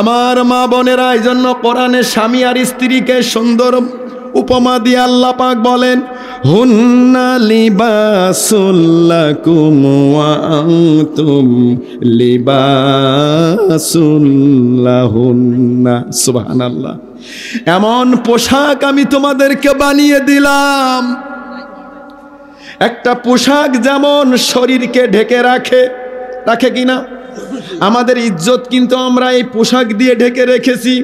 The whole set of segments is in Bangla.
আমার মা বোনেরা এই জন্য কোরআনে স্বামী আর স্ত্রীকে সুন্দর উপমা দিয়ে আল্লাহ পাক বলেন হুন্না লিবাসুল্লাকুম আনতুম লিবাসুল্লাহুন্না সুবহানাল্লাহ এমন পোশাক আমি তোমাদেরকে বানিয়ে দিলাম একটা পোশাক যেমন শরীরকে ঢেকে রাখে রাখে কিনা আমাদের ইজ্জত কিন্তু আমরা এই পোশাক দিয়ে ঢেকে রেখেছি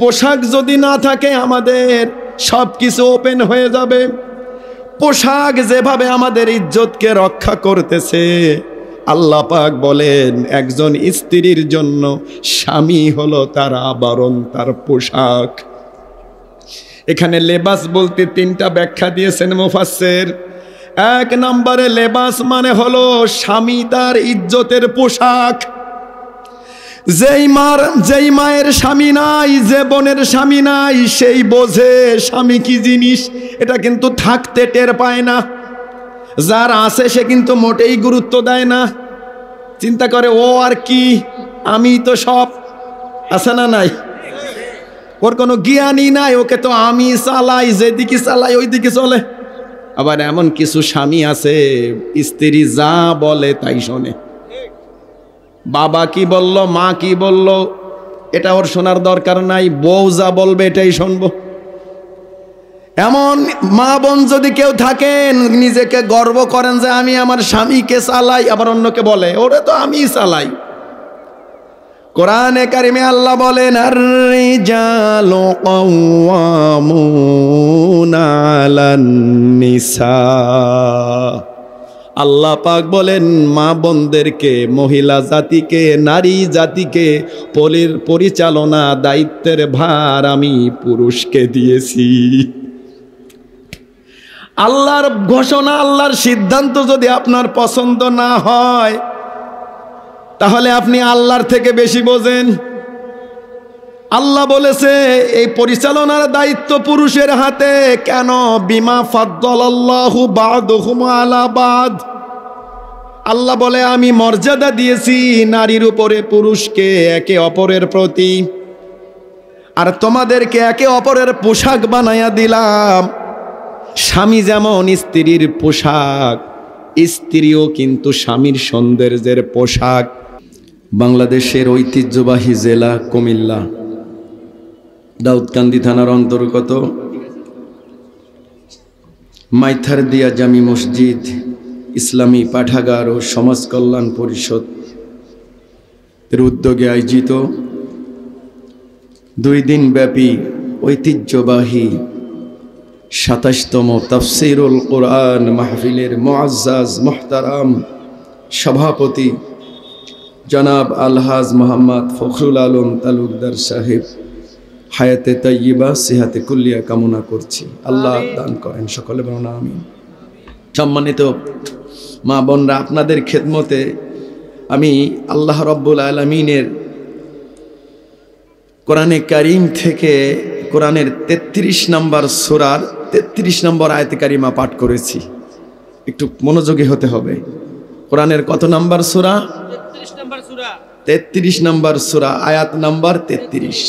পোশাক যদি না থাকে আমাদের সব কিছু ওপেন হয়ে যাবে পোশাক যেভাবে আমাদের ইজ্জতকে রক্ষা করতেছে আল্লাহ পাক বলেন একজন স্ত্রীর জন্য স্বামী হলো তার আবরণ তার পোশাক এখানে লেবাস বলতে তিনটা ব্যাখ্যা দিয়েছেন মোফাসের এক নম্বরে লেবাস মানে হলো স্বামী তার ইজ্জতের পোশাক যেই মার যেই মায়ের স্বামী নাই যে বোনের স্বামী নাই সেই বোঝে স্বামী কি জিনিস এটা কিন্তু থাকতে টের পায় না যার আছে সে কিন্তু মোটেই গুরুত্ব দেয় না চিন্তা করে ও আর কি আমি তো সব আছে না নাই ওর কোনো জ্ঞানই নাই ওকে তো আমি চালাই যেদিকে চালাই ওই দিকে চলে আবার এমন কিছু স্বামী আছে স্ত্রী যা বলে তাই শোনে বাবা কি বলল মা কি বলল এটা ওর শোনার দরকার নাই বউ যা বলবে এটাই শুনবো এমন মা বোন যদি কেউ থাকেন নিজেকে গর্ব করেন যে আমি আমার স্বামীকে চালাই আবার অন্যকে বলে ওরে তো আমি চালাই কোরআনে কারিমে আল্লাহ বলেন আর রিজালু নিসা আল্লাহ পাক বলেন মা বোনদেরকে মহিলা জাতিকে নারী জাতিকে পলির পরিচালনা দায়িত্বের ভার আমি পুরুষকে দিয়েছি আল্লাহর ঘোষণা আল্লাহর সিদ্ধান্ত যদি আপনার পছন্দ না হয় তাহলে আপনি আল্লাহর থেকে বেশি বোঝেন আল্লাহ বলেছে এই পরিচালনার দায়িত্ব পুরুষের হাতে কেন বিমা ফদ্দলাল্লাহু বাদ আল্লাহ বলে আমি মর্যাদা দিয়েছি নারীর উপরে পুরুষকে একে অপরের প্রতি আর তোমাদেরকে একে অপরের পোশাক বানাইয়া দিলাম স্বামী যেমন স্ত্রীর পোশাক স্ত্রীও কিন্তু স্বামীর সৌন্দর্যের পোশাক বাংলাদেশের ঐতিহ্যবাহী জেলা কুমিল্লা দাউদকান্দি থানার অন্তর্গত মাইথার দিয়া জামি মসজিদ ইসলামী পাঠাগার ও সমাজ কল্যাণ পরিষদ এর উদ্যোগে আয়োজিত দুই দিন ব্যাপী ঐতিহ্যবাহী সাতাশতম তফসিরুল কোরআন মাহফিলের মোয়াজ মোহতারাম সভাপতি জনাব আলহাজ মোহাম্মদ ফখরুল আলম তালুকদার সাহেব হায়াতে তাইবা সিহাতে কুল্লিয়া কামনা করছি আল্লাহ দান করেন সকলে বর্ণা আমি সম্মানিত মা বোনরা আপনাদের খেদমতে আমি আল্লাহ রব্বুল আলমিনের কোরআনে কারিম থেকে কোরআনের ৩৩ নম্বর সোরার ৩৩ নম্বর আয়তে কারিমা পাঠ করেছি একটু মনোযোগী হতে হবে কোরআনের কত নাম্বার সোরা তেত্রিশ নম্বর সুরা আয়াত নম্বর তেত্রিশ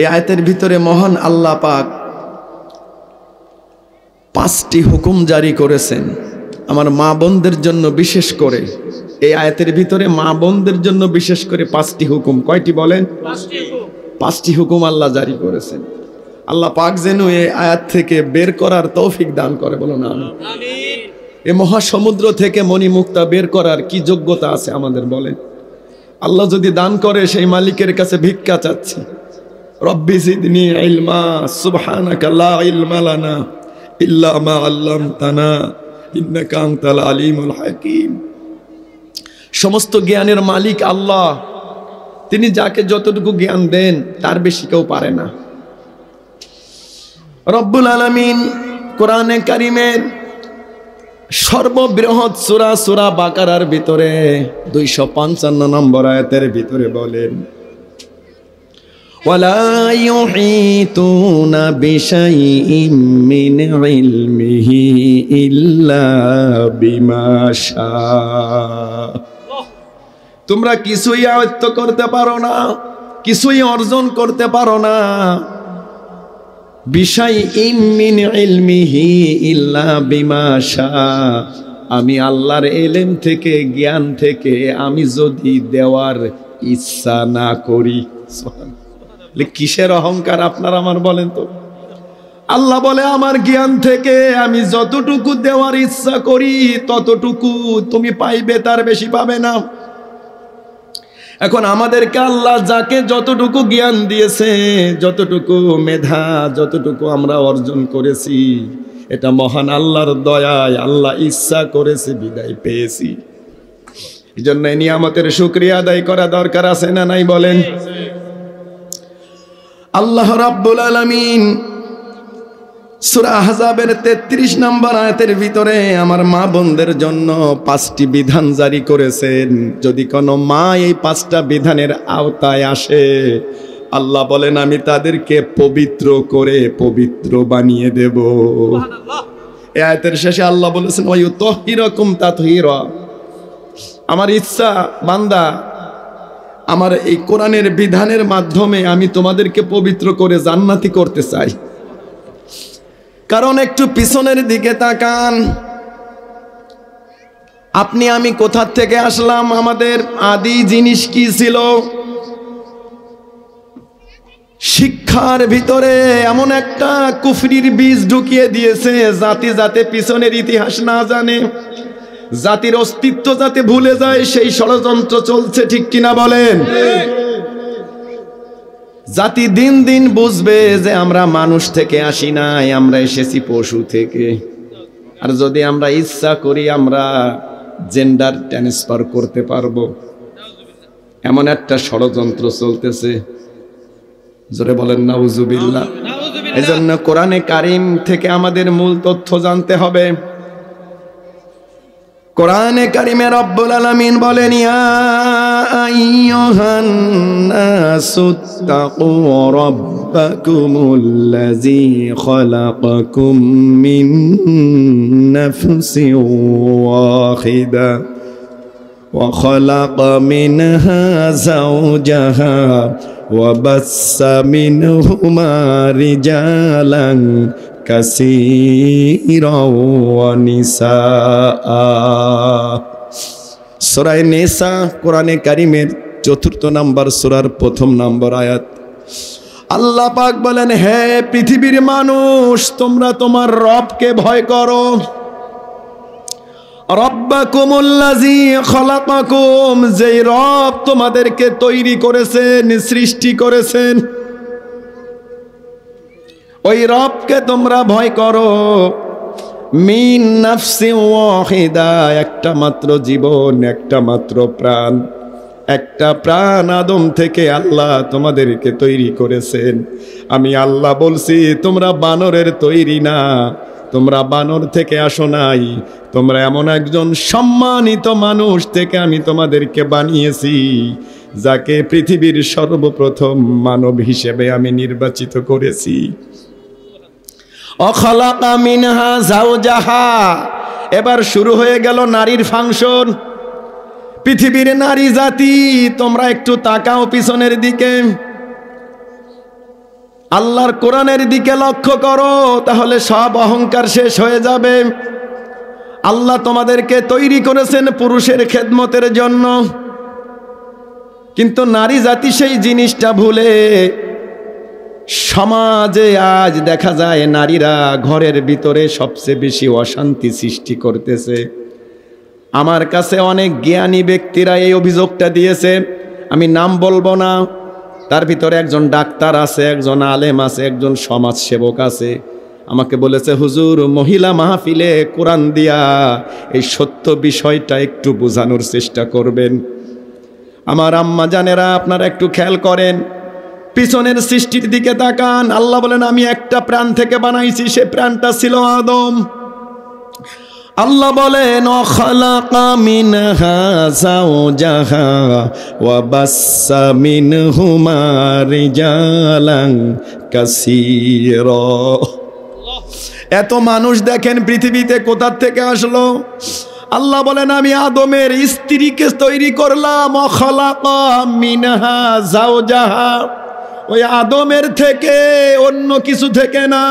এই আয়াতের ভিতরে মহান আল্লাহ পাক পাঁচটি হুকুম জারি করেছেন আমার মা বোনদের জন্য বিশেষ করে এই আয়াতের ভিতরে মা বোনদের জন্য বিশেষ করে পাঁচটি হুকুম কয়টি বলেন পাঁচটি হুকুম আল্লাহ জারি করেছেন আল্লাহ পাক যেন এই আয়াত থেকে বের করার তৌফিক দান করে বলো না এ মহাসমুদ্র থেকে মণিমুক্তা বের করার কি যোগ্যতা আছে আমাদের বলেন আল্লাহ যদি দান করে সেই মালিকের কাছে ভিক্ষা চাচ্ছি সমস্ত জ্ঞানের মালিক আল্লাহ তিনি যাকে যতটুকু জ্ঞান দেন তার বেশি কেউ পারে না রব্বুল আলামিন কোরআনে কারিমের সর্ববৃহৎ সুরা সুরা বাকারার ভিতরে দুইশো পঞ্চান্ন নম্বর আয়াতের ভিতরে বলেন ولا يحيطون بشيء من علمه إلا بما شاء তোমরা কিছুই আয়ত্ত করতে পারো না কিছুই অর্জন করতে পারো না ইমিন ইল্লা বিমাশা আমি আল্লাহর এলেম থেকে জ্ঞান থেকে আমি যদি দেওয়ার ইচ্ছা না করি কিসের অহংকার আপনার আমার বলেন তো আল্লাহ বলে আমার জ্ঞান থেকে আমি যতটুকু দেওয়ার ইচ্ছা করি ততটুকু তুমি পাইবে তার বেশি পাবে না এখন আমাদেরকে আল্লাহ যাকে যতটুকু জ্ঞান দিয়েছে যতটুকু মেধা যতটুকু আমরা অর্জন করেছি এটা মহান আল্লাহর দয়ায় আল্লাহ ইচ্ছা করেছে বিদায় পেয়েছি এই জন্য নিয়ামতের শুক্রিয়া আদায় করা দরকার আছে না নাই বলেন আল্লাহ রাব্বুল আলামিন সুরা হাজাবের তেত্রিশ নম্বর আয়তের ভিতরে আমার মা বোনদের জন্য পাঁচটি বিধান জারি করেছেন যদি কোনো মা এই পাঁচটা বিধানের আওতায় আসে আল্লাহ বলেন আমি তাদেরকে পবিত্র করে পবিত্র বানিয়ে দেব এ শেষে আল্লাহ বলেছেন ওই তহিরকম তা আমার ইচ্ছা বান্দা আমার এই কোরআনের বিধানের মাধ্যমে আমি তোমাদেরকে পবিত্র করে জান্নাতি করতে চাই কারণ একটু পিছনের দিকে তাকান আপনি আমি কোথার থেকে আসলাম আমাদের আদি জিনিস কি ছিল শিক্ষার ভিতরে এমন একটা কুফরির বীজ ঢুকিয়ে দিয়েছে জাতি যাতে পিছনের ইতিহাস না জানে জাতির অস্তিত্ব যাতে ভুলে যায় সেই ষড়যন্ত্র চলছে ঠিক কিনা বলেন জাতি দিন দিন বুঝবে যে আমরা মানুষ থেকে আসি নাই আমরা এসেছি পশু থেকে আর যদি আমরা ইচ্ছা করি আমরা জেন্ডার ট্রান্সফার করতে পারবো এমন একটা ষড়যন্ত্র চলতেছে জোরে বলেন নাউজুবিল্লা এই জন্য কোরআনে কারিম থেকে আমাদের মূল তথ্য জানতে হবে قرآن كريم رب العالمين بولين يا أيها الناس اتقوا ربكم الذي خلقكم من نفس واحدة وخلق منها زوجها وبث منهما رجالا কাসীরা ওয়া কোরআনে কারিমের চতুর্থ নাম্বার সোরার প্রথম নাম্বার আয়াত আল্লাহ পাক বলেন হে পৃথিবীর মানুষ তোমরা তোমার রবকে ভয় করো যেই রব তোমাদেরকে তৈরি করেছেন সৃষ্টি করেছেন ওই রবকে তোমরা ভয় করো মিন নাফসি ওয়াহিদা একটা মাত্র জীবন একটা মাত্র প্রাণ একটা প্রাণ আদম থেকে আল্লাহ তোমাদেরকে তৈরি করেছেন আমি আল্লাহ বলছি তোমরা বানরের তৈরি না তোমরা বানর থেকে আসো নাই তোমরা এমন একজন সম্মানিত মানুষ থেকে আমি তোমাদেরকে বানিয়েছি যাকে পৃথিবীর সর্বপ্রথম মানব হিসেবে আমি নির্বাচিত করেছি অখলাকা মিনহা জাহা এবার শুরু হয়ে গেল নারীর ফাংশন পৃথিবীর নারী জাতি তোমরা একটু তাকাও পিছনের দিকে আল্লাহর কোরআনের দিকে লক্ষ্য করো তাহলে সব অহংকার শেষ হয়ে যাবে আল্লাহ তোমাদেরকে তৈরি করেছেন পুরুষের খেদমতের জন্য কিন্তু নারী জাতি সেই জিনিসটা ভুলে সমাজে আজ দেখা যায় নারীরা ঘরের ভিতরে সবচেয়ে বেশি অশান্তি সৃষ্টি করতেছে আমার কাছে অনেক জ্ঞানী ব্যক্তিরা এই অভিযোগটা দিয়েছে আমি নাম বলবো না তার ভিতরে একজন ডাক্তার আছে একজন আলেম আছে একজন সমাজ সেবক আছে আমাকে বলেছে হুজুর মহিলা মাহফিলে কোরআন দিয়া এই সত্য বিষয়টা একটু বোঝানোর চেষ্টা করবেন আমার আম্মা জানেরা আপনারা একটু খেয়াল করেন পিছনের সৃষ্টির দিকে তাকান আল্লাহ বলেন আমি একটা প্রাণ থেকে বানাইছি সে প্রাণটা ছিল আদম আল্লাহ বলেন অখলাকা মিনহা জাহা ওয়া এত মানুষ দেখেন পৃথিবীতে কোথার থেকে আসলো আল্লাহ বলেন আমি আদমের স্ত্রীকে তৈরি করলাম অখলাকা মিনহা জাহা ওই আদমের থেকে অন্য কিছু থেকে না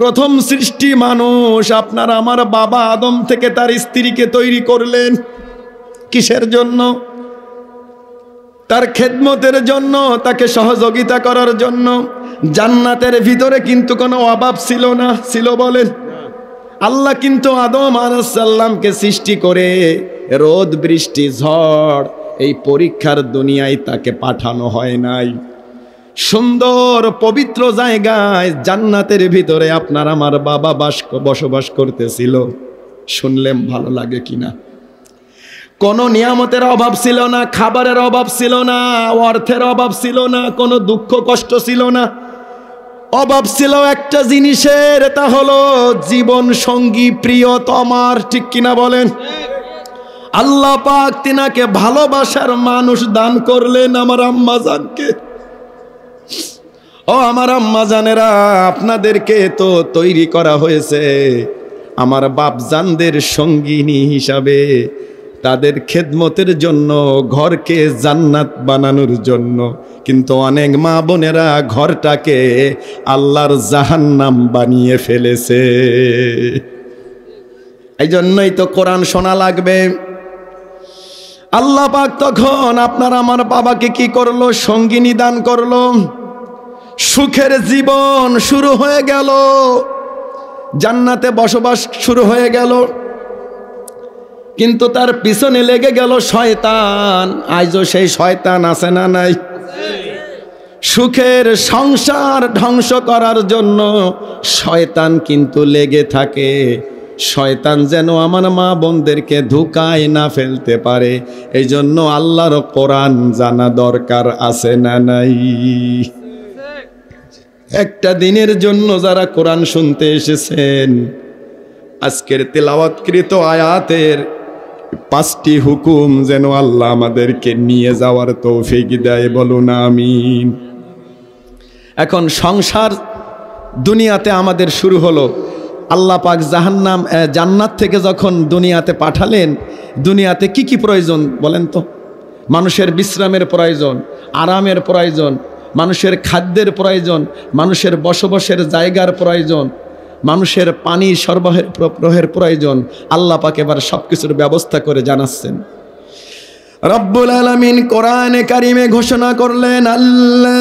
প্রথম সৃষ্টি মানুষ আপনার আমার বাবা আদম থেকে তার স্ত্রীকে তৈরি করলেন কিসের জন্য তার খেদমতের জন্য তাকে সহযোগিতা করার জন্য জান্নাতের ভিতরে কিন্তু কোনো অভাব ছিল না ছিল বলেন আল্লাহ কিন্তু আদম আলাইসাল্লামকে সৃষ্টি করে রোদ বৃষ্টি ঝড় এই পরীক্ষার দুনিয়ায় তাকে পাঠানো হয় নাই সুন্দর পবিত্র জায়গায় জান্নাতের ভিতরে আপনার আমার বাবা বাস বসবাস করতেছিল শুনলেন ভালো লাগে কিনা কোনো নিয়ামতের অভাব ছিল না খাবারের অভাব ছিল না অর্থের অভাব ছিল না কোনো দুঃখ কষ্ট ছিল না অভাব ছিল একটা জিনিসের তা হলো জীবন সঙ্গী প্রিয় তোমার ঠিক কিনা বলেন আল্লাহ পাক তিনাকে ভালোবাসার মানুষ দান করলেন আমার আম্মা জানকে ও আমার আম্মা জানেরা আপনাদেরকে তো তৈরি করা হয়েছে আমার বাপজানদের সঙ্গিনী হিসাবে তাদের খেদমতের জন্য ঘরকে জান্নাত বানানোর জন্য কিন্তু অনেক মা বোনেরা ঘরটাকে আল্লাহর জাহান্নাম বানিয়ে ফেলেছে এই জন্যই তো কোরআন শোনা লাগবে আল্লাহ পাক তখন আপনার আমার বাবাকে কি করলো সঙ্গিনী দান করলো সুখের জীবন শুরু হয়ে গেল জান্নাতে বসবাস শুরু হয়ে গেল কিন্তু তার পিছনে লেগে গেল শয়তান আইজও সেই শয়তান আছে না নাই সুখের সংসার ধ্বংস করার জন্য শয়তান কিন্তু লেগে থাকে শয়তান যেন আমার মা বোনদেরকে ধুকায় না ফেলতে পারে এই জন্য আল্লাহর কোরআন জানা দরকার আছে না নাই একটা দিনের জন্য যারা কোরআন শুনতে এসেছেন আজকের তেলাওয়াতকৃত আয়াতের পাঁচটি হুকুম যেন আল্লাহ আমাদেরকে নিয়ে যাওয়ার তৌফিক দেয় বলুন আমি এখন সংসার দুনিয়াতে আমাদের শুরু হলো আল্লাহ পাক জাহান্নাম জান্নাত থেকে যখন দুনিয়াতে পাঠালেন দুনিয়াতে কি কি প্রয়োজন বলেন তো মানুষের বিশ্রামের প্রয়োজন আরামের প্রয়োজন মানুষের খাদ্যের প্রয়োজন মানুষের বসবাসের জায়গার প্রয়োজন মানুষের পানি সরবরাহের প্রয়োজন আল্লাহ পাক এবার সব কিছুর ব্যবস্থা করে জানাচ্ছেন রব্বুল আলমিন কোরআনে কারিমে ঘোষণা করলেন আল্লাহ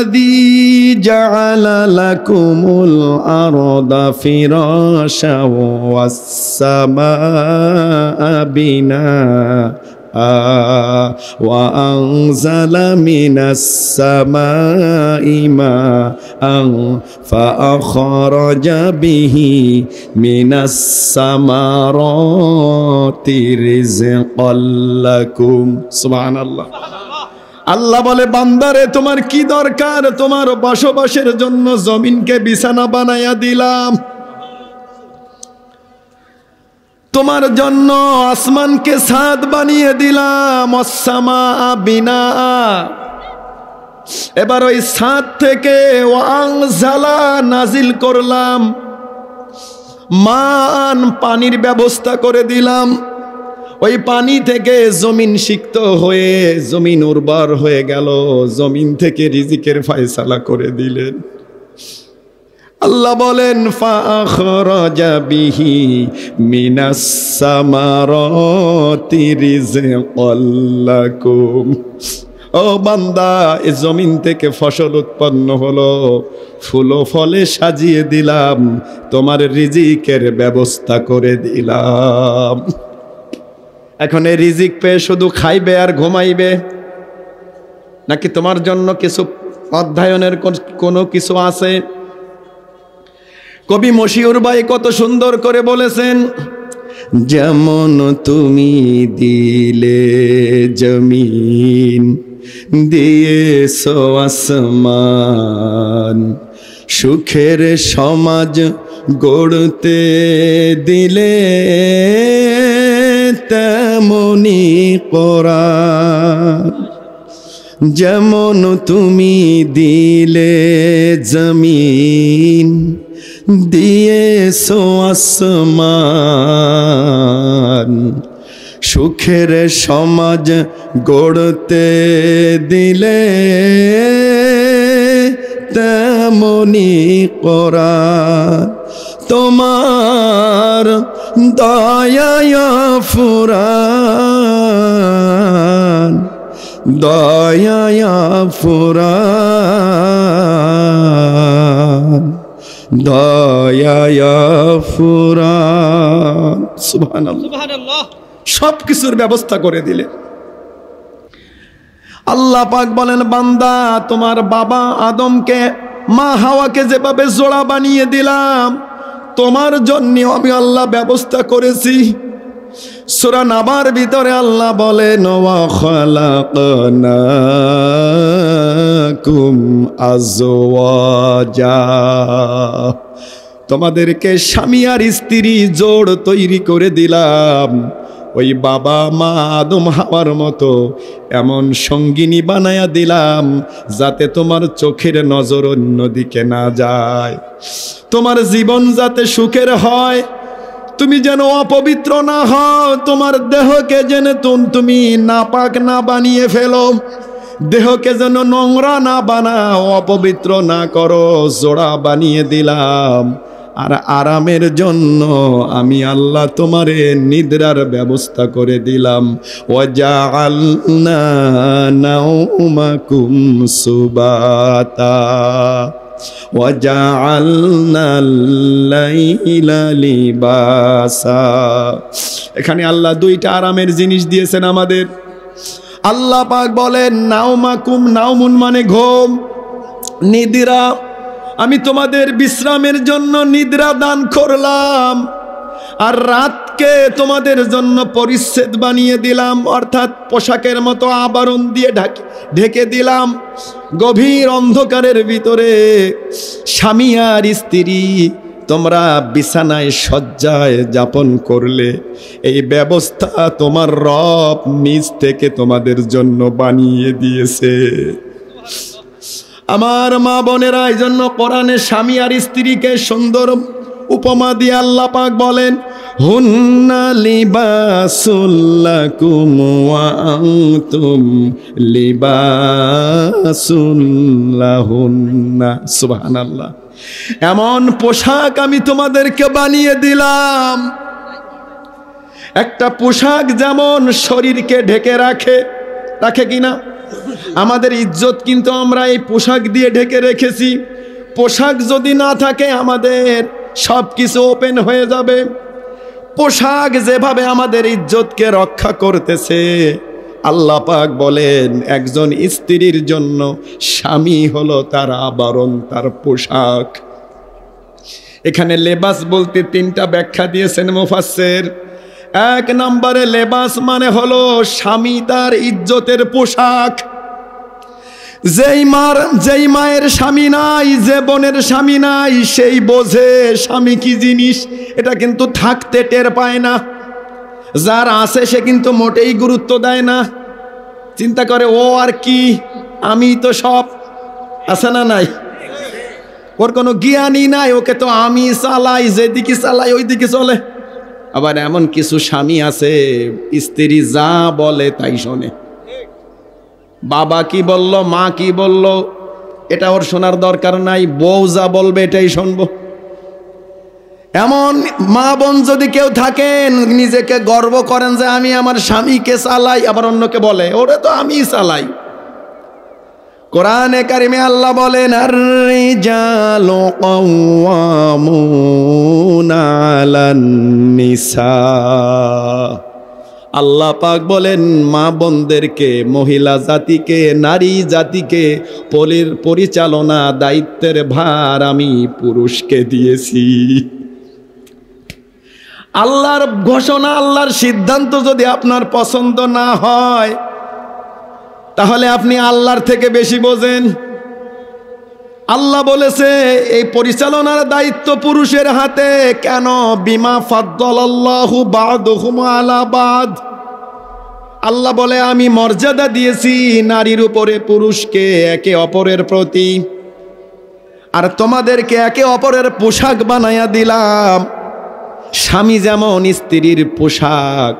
وأنزل من السماء ماء فأخرج به من الثمرات رزقا لكم سبحان الله আল্লাহ বলে বান্দারে তোমার কি দরকার তোমার বসবাসের জন্য জমিনকে বিছানা বানাইয়া দিলাম তোমার জন্য আসমানকে সাদ বানিয়ে দিলাম অসামা বিনা এবার ওই সাদ থেকে ওয়াংঝালা নাজিল করলাম মান পানির ব্যবস্থা করে দিলাম ওই পানি থেকে জমিন সিক্ত হয়ে জমিন উর্বর হয়ে গেল জমিন থেকে রিজিকের ফয়সালা করে দিলেন আল্লাহ বলেন ফাখরজাবিহি মিনাসমারতিরিজকুম ও বান্দা এ জমিন থেকে ফসল উৎপন্ন হলো ফুলো ফলে সাজিয়ে দিলাম তোমার রিজিকের ব্যবস্থা করে দিলাম এখন এই রিজিক পেয়ে শুধু খাইবে আর ঘুমাইবে নাকি তোমার জন্য কিছু অধ্যয়নের কোনো কিছু আছে কবি মশিউর ভাই কত সুন্দর করে বলেছেন যেমন তুমি দিলে জমিন দিয়ে আসমান সুখের সমাজ গড়তে দিলে তেমনি পড়া যেমন তুমি দিলে জমিন দিয়েছো আসমান সুখের সমাজ গড়তে দিলে তেমনি করা তোমার দয়া ফুরান দয়া ফুরান দয়াফুরান সব কিছুর ব্যবস্থা করে দিলে আল্লাহ পাক বলেন বান্দা তোমার বাবা আদমকে মা হাওয়াকে যেভাবে জোড়া বানিয়ে দিলাম তোমার জন্য আমি আল্লাহ ব্যবস্থা করেছি সুরা নাবার ভিতরে আল্লাহ বলেন তোমাদেরকে স্বামী আর স্ত্রী জোড় তৈরি করে দিলাম ওই বাবা মা আদম হাওয়ার মতো এমন সঙ্গিনী বানায়া দিলাম যাতে তোমার চোখের নজর অন্যদিকে না যায় তোমার জীবন যাতে সুখের হয় তুমি যেন অপবিত্র না হও তোমার দেহকে যেন তুমি নাপাক না বানিয়ে ফেলো দেহকে যেন নোংরা না বানাও অপবিত্র না করো জোড়া বানিয়ে দিলাম আর আরামের জন্য আমি আল্লাহ তোমারে নিদ্রার ব্যবস্থা করে দিলাম ওয়াজা সুবাতা এখানে আল্লাহ দুইটা আরামের জিনিস দিয়েছেন আমাদের আল্লাহ পাক বলেন নাও মাকুম নাওমুন মানে ঘোম নিদিরা আমি তোমাদের বিশ্রামের জন্য নিদ্রা দান করলাম আর রাতকে তোমাদের জন্য পরিচ্ছেদ বানিয়ে দিলাম অর্থাৎ পোশাকের মতো আবরণ দিয়ে ঢাকে ঢেকে দিলাম গভীর অন্ধকারের ভিতরে স্বামী আর স্ত্রী তোমরা বিছানায় শয্যায় যাপন করলে এই ব্যবস্থা তোমার রব নিজ থেকে তোমাদের জন্য বানিয়ে দিয়েছে আমার মা বোনেরা এই জন্য কোরআনে স্বামী আর স্ত্রীকে সুন্দর উপমা দিয়ে আল্লাহ পাক বলেন হুন্না এমন পোশাক আমি তোমাদেরকে বানিয়ে দিলাম একটা পোশাক যেমন শরীরকে ঢেকে রাখে রাখে কিনা আমাদের ইজ্জত কিন্তু আমরা এই পোশাক দিয়ে ঢেকে রেখেছি পোশাক যদি না থাকে আমাদের সব কিছু ওপেন হয়ে যাবে পোশাক যেভাবে আমাদের ইজ্জতকে রক্ষা করতেছে আল্লাহ পাক বলেন একজন স্ত্রীর জন্য স্বামী হলো তার আবরণ তার পোশাক এখানে লেবাস বলতে তিনটা ব্যাখ্যা দিয়েছেন মুফাসের এক নম্বরে লেবাস মানে হলো স্বামী তার ইজ্জতের পোশাক যেই মার যেই মায়ের স্বামী নাই যে বোনের স্বামী নাই সেই বোঝে স্বামী কি জিনিস এটা কিন্তু থাকতে টের পায় না যার আছে সে কিন্তু মোটেই গুরুত্ব দেয় না চিন্তা করে ও আর কি আমি তো সব আছে না নাই ওর কোনো জ্ঞানই নাই ওকে তো আমি চালাই যেদিকে চালাই ওই দিকে চলে আবার এমন কিছু স্বামী আছে স্ত্রী যা বলে তাই শোনে বাবা কি বলল মা কি বলল এটা ওর শোনার দরকার নাই বউ যা বলবে এটাই শুনবো এমন মা বোন যদি কেউ থাকেন নিজেকে গর্ব করেন যে আমি আমার স্বামীকে চালাই আবার অন্যকে বলে ওরে তো আমি চালাই কোরআনে কারিমে আল্লাহ বলেন আর নিসা আল্লাহ পাক বলেন মা বোনদেরকে মহিলা জাতিকে নারী জাতিকে পলির পরিচালনা দায়িত্বের ভার আমি পুরুষকে দিয়েছি আল্লাহর ঘোষণা আল্লাহর সিদ্ধান্ত যদি আপনার পছন্দ না হয় তাহলে আপনি আল্লাহর থেকে বেশি বোঝেন আল্লাহ বলেছে এই পরিচালনার দায়িত্ব পুরুষের হাতে কেন বিমা ফাদ্দলাল্লাহু বাদহুম আলাবাদ আল্লাহ বলে আমি মর্যাদা দিয়েছি নারীর উপরে পুরুষকে একে অপরের প্রতি আর তোমাদেরকে একে অপরের পোশাক বানাইয়া দিলাম স্বামী যেমন স্ত্রীর পোশাক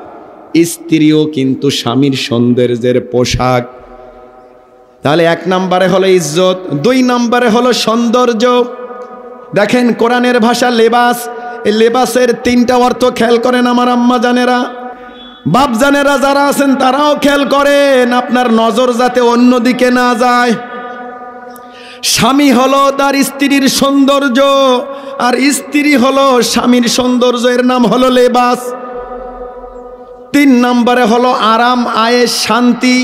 স্ত্রীও কিন্তু স্বামীর সৌন্দর্যের পোশাক তাহলে এক নম্বরে হলো ইজ্জত দুই নম্বরে হলো সৌন্দর্য দেখেন কোরআনের ভাষা লেবাস এই লেবাসের তিনটা অর্থ খেয়াল করেন আমার আম্মা জানেরা বাপজানেরা যারা আছেন তারাও খেয়াল করেন আপনার নজর যাতে অন্য দিকে না যায় স্বামী হলো তার স্ত্রীর সৌন্দর্য আর স্ত্রী হলো স্বামীর সৌন্দর্য এর নাম হলো লেবাস তিন নম্বরে হলো আরাম আয়ের শান্তি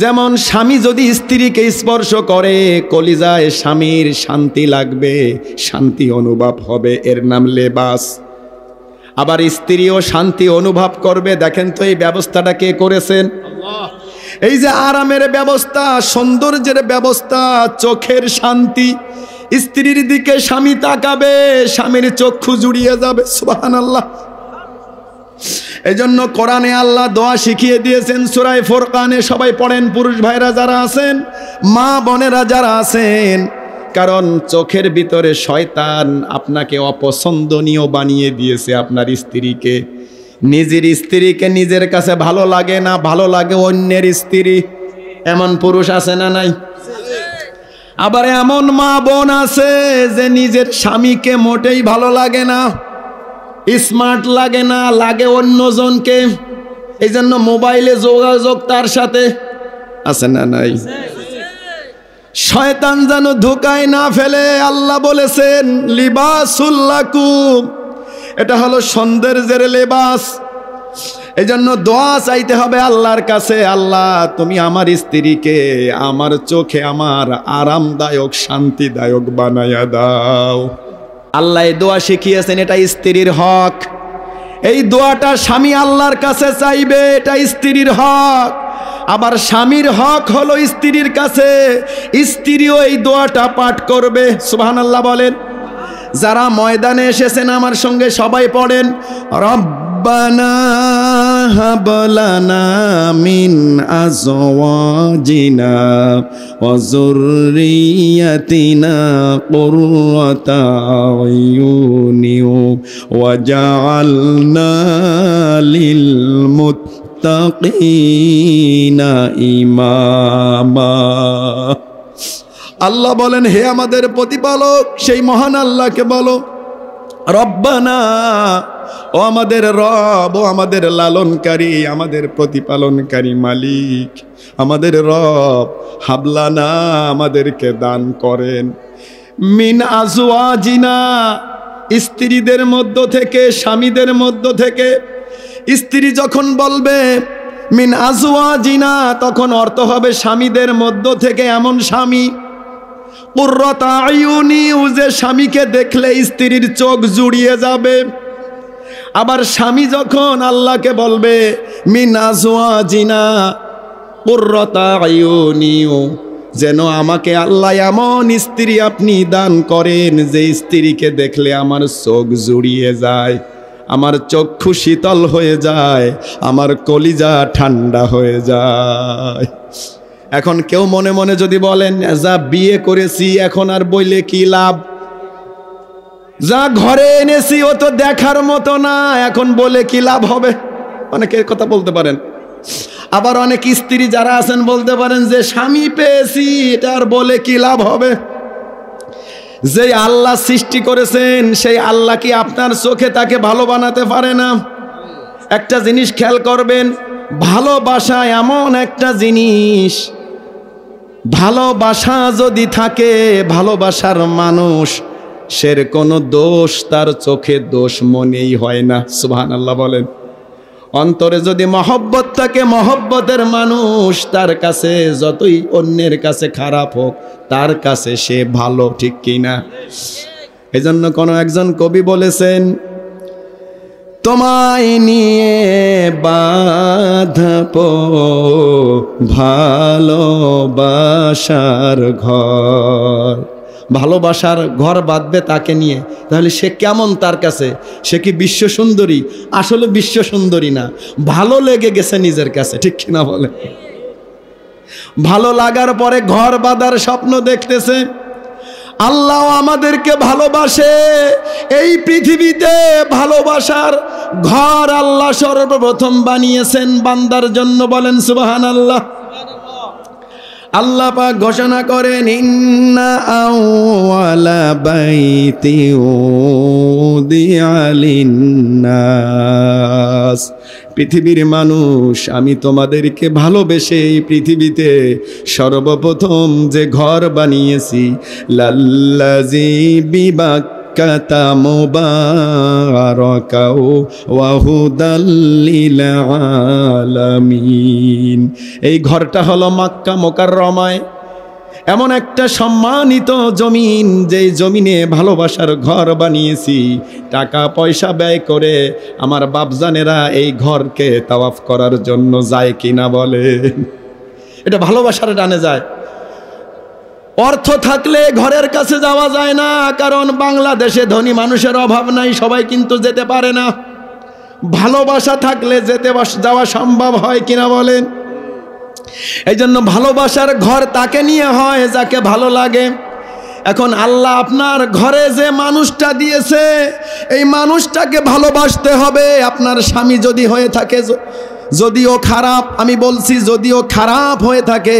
যেমন স্বামী যদি স্ত্রীকে স্পর্শ করে কলিজায় স্বামীর শান্তি লাগবে শান্তি অনুভব হবে এর নাম লেবাস আবার স্ত্রীও শান্তি অনুভব করবে দেখেন তো এই ব্যবস্থাটা কে করেছেন এই যে আরামের ব্যবস্থা সৌন্দর্যের ব্যবস্থা চোখের শান্তি স্ত্রীর দিকে স্বামী তাকাবে স্বামীর চক্ষু জুড়িয়ে যাবে সুবাহ আল্লাহ এজন্য কোরআনে আল্লাহ দোয়া শিখিয়ে দিয়েছেন সুরায় ফোরকানে সবাই পড়েন পুরুষ ভাইরা যারা আছেন মা বোনেরা যারা আছেন কারণ চোখের ভিতরে শয়তান আপনাকে অপছন্দনীয় বানিয়ে দিয়েছে আপনার স্ত্রীকে নিজের স্ত্রীকে নিজের কাছে ভালো লাগে না ভালো লাগে অন্যের স্ত্রী এমন পুরুষ আছে না নাই আবার এমন মা বোন আছে যে নিজের স্বামীকে মোটেই ভালো লাগে না স্মার্ট লাগে না লাগে অন্যজনকে এই জন্য মোবাইলে যোগাযোগ তার সাথে আছে না নাই শয়তান যেন ধোকায় না ফেলে আল্লাহ বলেছেন লিবাসুল্লাকুম এটা হলো সৌন্দর্যের লেবাস এই জন্য দোয়া চাইতে হবে আল্লাহর কাছে আল্লাহ তুমি আমার স্ত্রীকে আমার চোখে আমার আরামদায়ক শান্তিদায়ক বানায়া দাও আল্লাহ দোয়া শিখিয়েছেন এটা স্ত্রীর হক এই দোয়াটা স্বামী আল্লাহর কাছে চাইবে এটা স্ত্রীর হক আবার স্বামীর হক হলো স্ত্রীর কাছে স্ত্রীও এই দোয়াটা পাঠ করবে সুবহান আল্লাহ বলেন যারা ময়দানে এসেছেন আমার সঙ্গে সবাই পড়েন রব্বানা হাবলানা মিন আজওয়াজিনা وذريتنا قرة عيون وجعلنا للمتقين ইমামা আল্লাহ বলেন হে আমাদের প্রতিপালক সেই মহান আল্লাহকে বলো রব্বানা ও আমাদের রব ও আমাদের লালনকারী আমাদের প্রতিপালনকারী মালিক আমাদের রব হাবলানা আমাদেরকে দান করেন মিন আজুয়াজিনা স্ত্রীদের মধ্য থেকে স্বামীদের মধ্য থেকে স্ত্রী যখন বলবে মিন আজুয়াজিনা তখন অর্থ হবে স্বামীদের মধ্য থেকে এমন স্বামী যে স্বামীকে দেখলে স্ত্রীর চোখ জুড়িয়ে যাবে আবার স্বামী যখন আল্লাহকে বলবে মিনাজোয়া জিনা কুর্রতায়ুনিউ যেন আমাকে আল্লাহ এমন স্ত্রী আপনি দান করেন যে স্ত্রীকে দেখলে আমার চোখ জুড়িয়ে যায় আমার চক্ষু শীতল হয়ে যায় আমার কলিজা ঠান্ডা হয়ে যায় এখন কেউ মনে মনে যদি বলেন যা বিয়ে করেছি এখন আর বইলে কি লাভ যা ঘরে এনেছি ও তো দেখার মতো না এখন বলে কি লাভ হবে অনেকের কথা বলতে পারেন আবার অনেক স্ত্রী যারা আছেন বলতে পারেন যে স্বামী পেয়েছি এটা আর বলে কি লাভ হবে যে আল্লাহ সৃষ্টি করেছেন সেই আল্লাহ কি আপনার চোখে তাকে ভালো বানাতে পারে না একটা জিনিস খেয়াল করবেন ভালোবাসা এমন একটা জিনিস ভালোবাসা যদি থাকে ভালোবাসার মানুষ সের কোনো দোষ তার চোখে দোষ মনেই হয় না সুহান আল্লাহ বলেন অন্তরে যদি মহব্বত থাকে মহব্বতের মানুষ তার কাছে যতই অন্যের কাছে খারাপ হোক তার কাছে সে ভালো ঠিক কিনা এজন্য কোনো একজন কবি বলেছেন তোমায় নিয়ে বাঁধপ ভালোবাসার ঘর ভালোবাসার ঘর বাঁধবে তাকে নিয়ে তাহলে সে কেমন তার কাছে সে কি বিশ্ব সুন্দরী আসলে বিশ্ব সুন্দরী না ভালো লেগে গেছে নিজের কাছে ঠিক কিনা বলে ভালো লাগার পরে ঘর বাঁধার স্বপ্ন দেখতেছে আল্লাহ আমাদেরকে ভালোবাসে এই পৃথিবীতে ভালোবাসার ঘর আল্লাহ সর্বপ্রথম বানিয়েছেন বান্দার জন্য বলেন সুবাহান আল্লাহ আল্লাহ পাক ঘোষণা করেন ইন্না আওয়ালা বাইতি উদিয়ালিন্নাস পৃথিবীর মানুষ আমি তোমাদেরকে ভালোবেসে এই পৃথিবীতে সর্বপ্রথম যে ঘর বানিয়েছি লাল্লাজি বিবাক مكة مباركة وهدى للعالمين এই ঘরটা হলো মক্কা মোকাররমায় এমন একটা সম্মানিত জমিন যে জমিনে ভালোবাসার ঘর বানিয়েছি টাকা পয়সা ব্যয় করে আমার বাপজানেরা এই ঘরকে তাওয়াফ করার জন্য যায় কিনা বলে এটা ভালোবাসার টানে যায় অর্থ থাকলে ঘরের কাছে যাওয়া যায় না কারণ বাংলাদেশে ধনী মানুষের অভাব নাই সবাই কিন্তু যেতে পারে না ভালোবাসা থাকলে যেতে যাওয়া সম্ভব হয় কিনা বলেন এই জন্য ভালোবাসার ঘর তাকে নিয়ে হয় যাকে ভালো লাগে এখন আল্লাহ আপনার ঘরে যে মানুষটা দিয়েছে এই মানুষটাকে ভালোবাসতে হবে আপনার স্বামী যদি হয়ে থাকে যদিও খারাপ আমি বলছি যদিও খারাপ হয়ে থাকে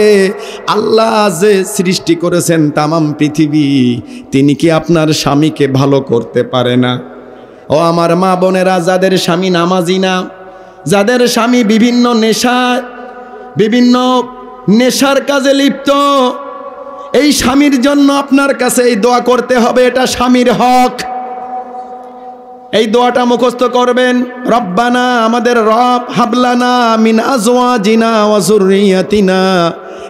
আল্লাহ যে সৃষ্টি করেছেন তামাম পৃথিবী তিনি কি আপনার স্বামীকে ভালো করতে পারে না ও আমার মা বোনেরা যাদের স্বামী নামাজি না যাদের স্বামী বিভিন্ন নেশায় বিভিন্ন নেশার কাজে লিপ্ত এই স্বামীর জন্য আপনার কাছে এই দোয়া করতে হবে এটা স্বামীর হক এই দোয়াটা মুখস্থ করবেন রব্বানা আমাদের রব হাবলানা মিন আজওয়া জিনা ওয়াজুরিয়াতিনা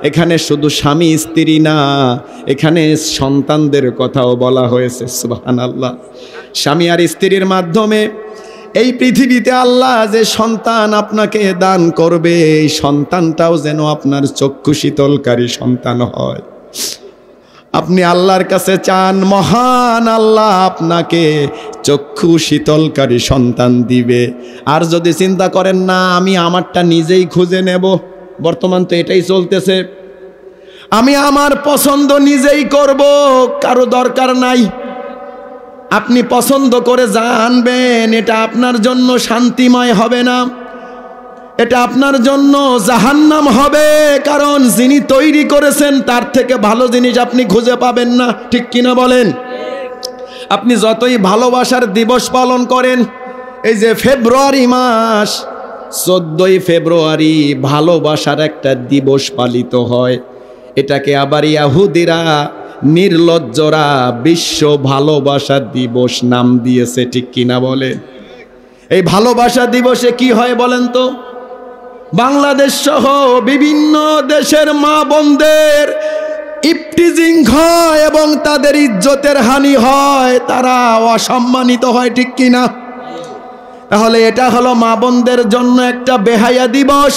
এখানে শুধু স্বামী স্ত্রী না এখানে সন্তানদের কথাও বলা হয়েছে সুবাহান আল্লাহ স্বামী আর স্ত্রীর মাধ্যমে এই পৃথিবীতে আল্লাহ যে সন্তান আপনাকে দান করবে এই সন্তানটাও যেন আপনার চক্ষু শীতলকারী সন্তান হয় আপনি আল্লাহর কাছে চান মহান আল্লাহ আপনাকে চক্ষু শীতলকারী সন্তান দিবে আর যদি চিন্তা করেন না আমি আমারটা নিজেই খুঁজে নেব বর্তমান তো এটাই চলতেছে আমি আমার পছন্দ নিজেই করব কারো দরকার নাই আপনি পছন্দ করে জানবেন এটা আপনার জন্য শান্তিময় হবে না এটা আপনার জন্য জাহান্নাম হবে কারণ যিনি তৈরি করেছেন তার থেকে ভালো জিনিস আপনি খুঁজে পাবেন না ঠিক কিনা বলেন আপনি যতই ভালোবাসার দিবস পালন করেন এই যে ফেব্রুয়ারি মাস চোদ্দই ফেব্রুয়ারি ভালোবাসার একটা দিবস পালিত হয় এটাকে আবার ইয়াহুদিরা নির্লজ্জরা বিশ্ব ভালোবাসার দিবস নাম দিয়েছে ঠিক কিনা বলে এই ভালোবাসা দিবসে কি হয় বলেন তো বাংলাদেশ সহ বিভিন্ন দেশের মা বোনদের ইপটিজিং হয় এবং তাদের ইজ্জতের হানি হয় তারা অসম্মানিত হয় ঠিক কিনা তাহলে এটা হলো মা বোনদের জন্য একটা বেহায়া দিবস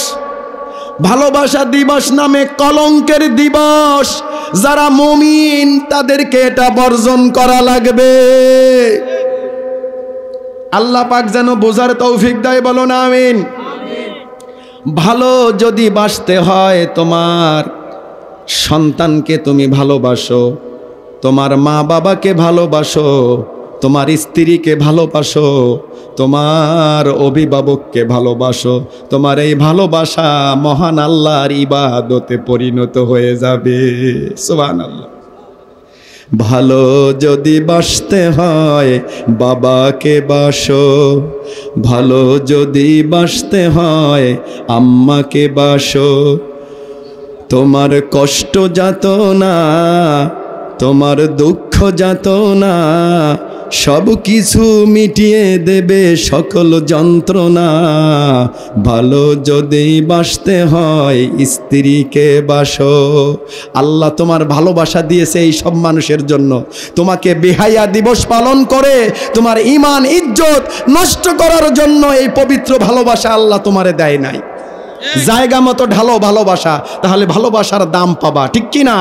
ভালোবাসা দিবস নামে কলঙ্কের দিবস যারা মমিন তাদেরকে এটা বর্জন করা লাগবে আল্লাহ পাক যেন বোঝার তৌফিক দেয় বলো না আমিন ভালো যদি বাসতে হয় তোমার সন্তানকে তুমি ভালোবাসো তোমার মা বাবাকে ভালোবাসো তোমার স্ত্রীকে ভালোবাসো তোমার অভিভাবককে ভালোবাসো তোমার এই ভালোবাসা মহান আল্লাহর ইবাদতে পরিণত হয়ে যাবে সোহান আল্লাহ ভালো যদি বাসতে হয় বাবাকে বাসো ভালো যদি বাসতে হয় আম্মাকে বাসো তোমার কষ্ট যাত না তোমার দুঃখ যাত না সব কিছু মিটিয়ে দেবে সকল যন্ত্রণা ভালো যদি বাসতে হয় স্ত্রীকে বাসো আল্লাহ তোমার ভালোবাসা দিয়েছে এই সব মানুষের জন্য তোমাকে বেহাইয়া দিবস পালন করে তোমার ইমান ইজ্জত নষ্ট করার জন্য এই পবিত্র ভালোবাসা আল্লাহ তোমারে দেয় নাই জায়গা মতো ঢালো ভালোবাসা তাহলে ভালোবাসার দাম পাবা ঠিক কি না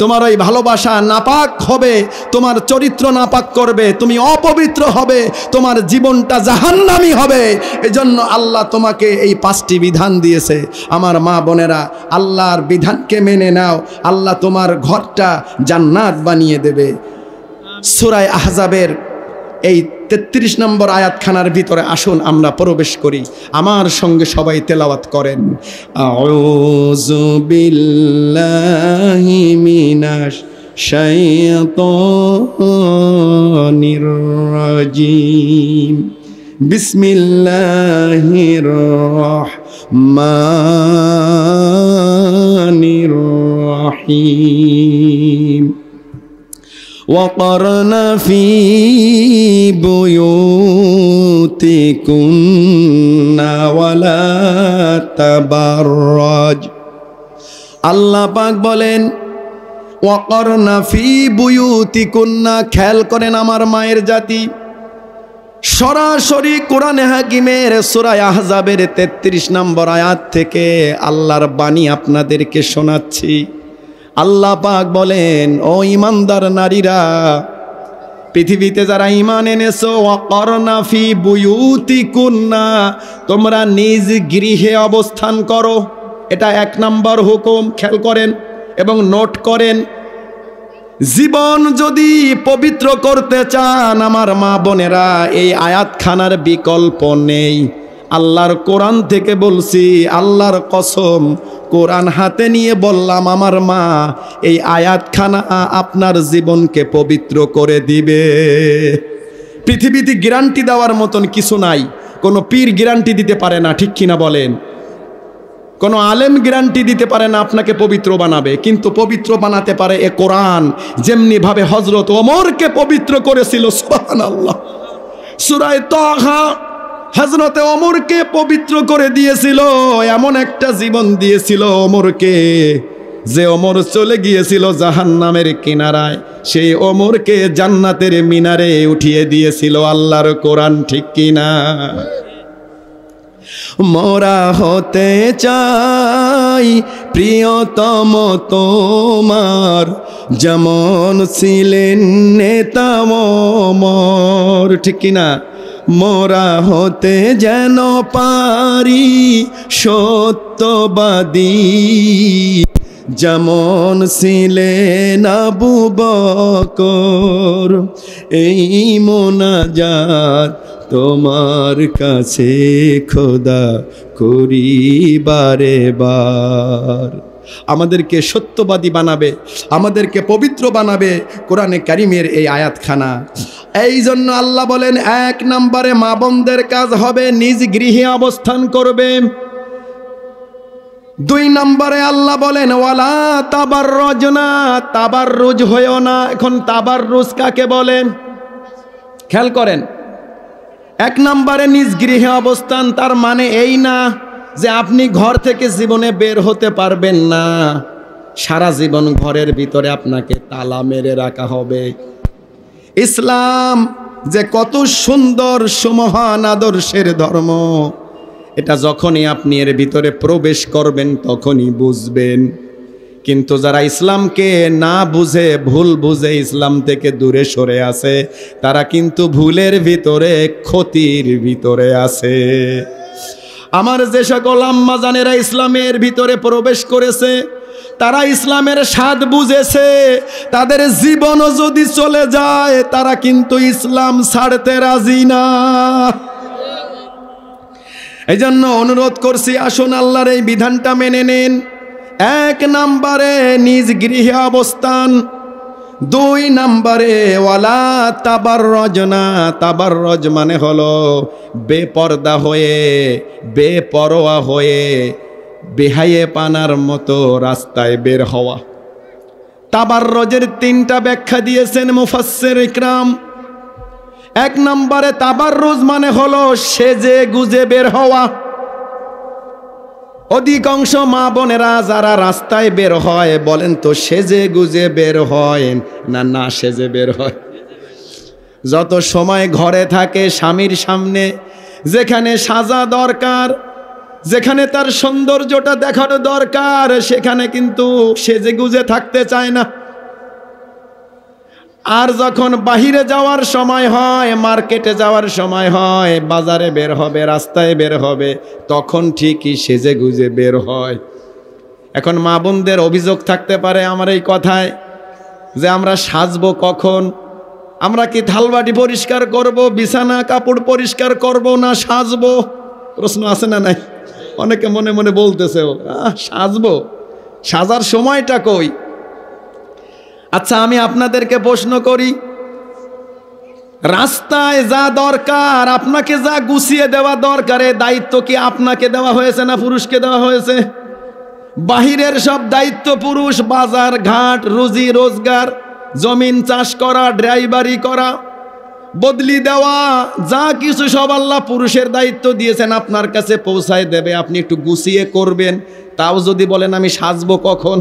তোমার ওই ভালোবাসা নাপাক হবে তোমার চরিত্র নাপাক করবে তুমি অপবিত্র হবে তোমার জীবনটা জাহান্নামি হবে এজন্য আল্লাহ তোমাকে এই পাঁচটি বিধান দিয়েছে আমার মা বোনেরা আল্লাহর বিধানকে মেনে নাও আল্লাহ তোমার ঘরটা জান্নাত বানিয়ে দেবে সুরায় আহজাবের এই তেত্রিশ নম্বর আয়াতখানার ভিতরে আসুন আমরা প্রবেশ করি আমার সঙ্গে সবাই তেলাওয়াত করেন মিনাশ وقرن في بيوتكن ولا تبرج আল্লাহ পাক বলেন ওয়াকরনা ফি বুয়ুতিকুন্না খেয়াল করেন আমার মায়ের জাতি সরাসরি কোরআনে হাকিমের সুরায় আহজাবের তেত্রিশ নম্বর আয়াত থেকে আল্লাহর বাণী আপনাদেরকে শোনাচ্ছি আল্লাহ পাক বলেন ও ইমানদার নারীরা পৃথিবীতে যারা ইমান এনেছো অকর্ণাফি বুয়ুতি কুন্না তোমরা নিজ গৃহে অবস্থান করো এটা এক নাম্বার হুকুম খেয়াল করেন এবং নোট করেন জীবন যদি পবিত্র করতে চান আমার মা বোনেরা এই আয়াতখানার বিকল্প নেই আল্লাহর কোরআন থেকে বলছি আল্লাহর কসম কোরআন হাতে নিয়ে বললাম আমার মা এই আয়াতখানা আপনার জীবনকে পবিত্র করে দিবে পৃথিবীতে গ্যারান্টি দেওয়ার মতন কিছু নাই কোনো পীর গ্যারান্টি দিতে পারে না ঠিক কিনা বলেন কোনো আলেম গ্যারান্টি দিতে পারে না আপনাকে পবিত্র বানাবে কিন্তু পবিত্র বানাতে পারে এ কোরআন যেমনিভাবে হজরত ওমরকে পবিত্র করেছিল সুবাহ আল্লাহ সুরায় তহা হজরতে অমরকে পবিত্র করে দিয়েছিল এমন একটা জীবন দিয়েছিল অমরকে যে অমর চলে গিয়েছিল জাহান নামের কিনারায় সেই অমরকে জান্নাতের মিনারে উঠিয়ে দিয়েছিল আল্লাহর কোরআন ঠিক কিনা মোরা হতে চাই প্রিয়তম তোমার যেমন ছিলেন নেতা মর ঠিক কিনা মোরা হতে যেন পারি সত্যবাদী যেমন ছিলেন আবু বকর এই মোনাজাত তোমার কাছে খোদা করি বারে বার আমাদেরকে সত্যবাদী বানাবে আমাদেরকে পবিত্র বানাবে কোরআনে কারিমের এই আয়াতখানা এই জন্য আল্লাহ বলেন এক নম্বরে মা বোনদের কাজ হবে নিজ গৃহে অবস্থান করবে দুই নম্বরে আল্লাহ বলেন ওয়ালা তাবার রজনা তাবার রুজ হয়েও না এখন তাবার রুজ কাকে বলেন খেয়াল করেন এক নম্বরে নিজ গৃহে অবস্থান তার মানে এই না যে আপনি ঘর থেকে জীবনে বের হতে পারবেন না সারা জীবন ঘরের ভিতরে আপনাকে তালা মেরে রাখা হবে ইসলাম যে কত সুন্দর সুমহান আদর্শের ধর্ম এটা যখনই আপনি এর ভিতরে প্রবেশ করবেন তখনই বুঝবেন কিন্তু যারা ইসলামকে না বুঝে ভুল বুঝে ইসলাম থেকে দূরে সরে আছে তারা কিন্তু ভুলের ভিতরে ক্ষতির ভিতরে আছে। আমার যে সকল আম্মাজানেরা ইসলামের ভিতরে প্রবেশ করেছে তারা ইসলামের স্বাদ বুঝেছে তাদের জীবনও যদি চলে যায় তারা কিন্তু ইসলাম ছাড়তে রাজি না এই জন্য অনুরোধ করছি আসুন আল্লাহর এই বিধানটা মেনে নিন এক নাম্বারে নিজ গৃহে অবস্থান দুই নাম্বারে ওয়ালা তাবার রজনা তাবার রজ মানে হলো বেপর্দা হয়ে বেপরোয়া হয়ে বেহাইয়ে পানার মতো রাস্তায় বের হওয়া তাবার রজের তিনটা ব্যাখ্যা দিয়েছেন মুফাসের ইকরাম এক নম্বরে তাবার রোজ মানে হলো সেজে গুজে বের হওয়া অধিকাংশ মা বোনেরা যারা রাস্তায় বের হয় বলেন তো সেজে গুজে বের হয় না না সেজে বের হয় যত সময় ঘরে থাকে স্বামীর সামনে যেখানে সাজা দরকার যেখানে তার সৌন্দর্যটা দেখানো দরকার সেখানে কিন্তু সেজে গুজে থাকতে চায় না আর যখন বাহিরে যাওয়ার সময় হয় মার্কেটে যাওয়ার সময় হয় বাজারে বের হবে রাস্তায় বের হবে তখন ঠিকই সেজে গুজে বের হয় এখন মা বোনদের অভিযোগ থাকতে পারে আমার এই কথায় যে আমরা সাজবো কখন আমরা কি থালবাটি পরিষ্কার করব বিছানা কাপড় পরিষ্কার করব না সাজবো প্রশ্ন আছে না নাই অনেকে মনে মনে বলতেছে সাজবো সাজার সময়টা কই আচ্ছা আমি আপনাদেরকে প্রশ্ন করি রাস্তায় যা দরকার আপনাকে যা গুছিয়ে দেওয়া দরকারে দায়িত্ব কি আপনাকে দেওয়া হয়েছে না পুরুষকে দেওয়া হয়েছে বাহিরের সব দায়িত্ব পুরুষ বাজার ঘাট রুজি রোজগার জমিন চাষ করা ড্রাইভারি করা বদলি দেওয়া যা কিছু সব আল্লাহ পুরুষের দায়িত্ব দিয়েছেন আপনার কাছে পৌঁছায় দেবে আপনি একটু গুছিয়ে করবেন তাও যদি বলেন আমি সাজবো কখন